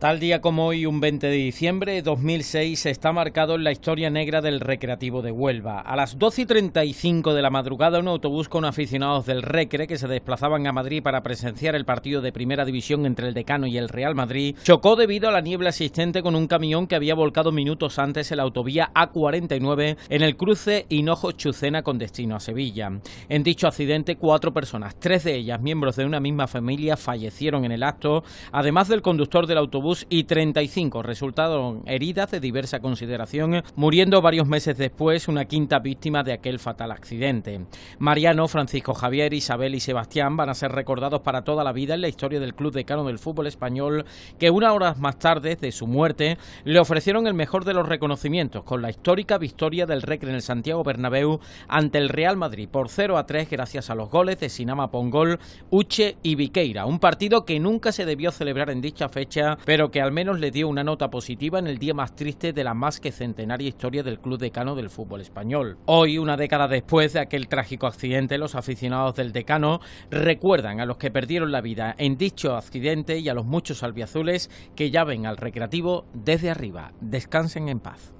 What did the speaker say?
Tal día como hoy, un 20 de diciembre de 2006, está marcado en la historia negra del Recreativo de Huelva. A las 12 y 35 de la madrugada, un autobús con aficionados del Recre que se desplazaban a Madrid para presenciar el partido de primera división entre el Decano y el Real Madrid chocó debido a la niebla existente con un camión que había volcado minutos antes en la autovía A49 en el cruce Hinojo-Chucena con destino a Sevilla. En dicho accidente, cuatro personas, tres de ellas miembros de una misma familia, fallecieron en el acto, además del conductor del autobús y 35 resultaron heridas de diversa consideración, muriendo varios meses después una quinta víctima de aquel fatal accidente. Mariano, Francisco Javier, Isabel y Sebastián van a ser recordados para toda la vida en la historia del club decano del fútbol español, que unas horas más tarde de su muerte le ofrecieron el mejor de los reconocimientos con la histórica victoria del Recre en el Santiago Bernabéu ante el Real Madrid por 0 a 3 gracias a los goles de Sinama Pongol, Uche y Viqueira, un partido que nunca se debió celebrar en dicha fecha, pero pero que al menos le dio una nota positiva en el día más triste de la más que centenaria historia del club decano del fútbol español. Hoy, una década después de aquel trágico accidente, los aficionados del decano recuerdan a los que perdieron la vida en dicho accidente y a los muchos albiazules que ya ven al recreativo desde arriba. Descansen en paz.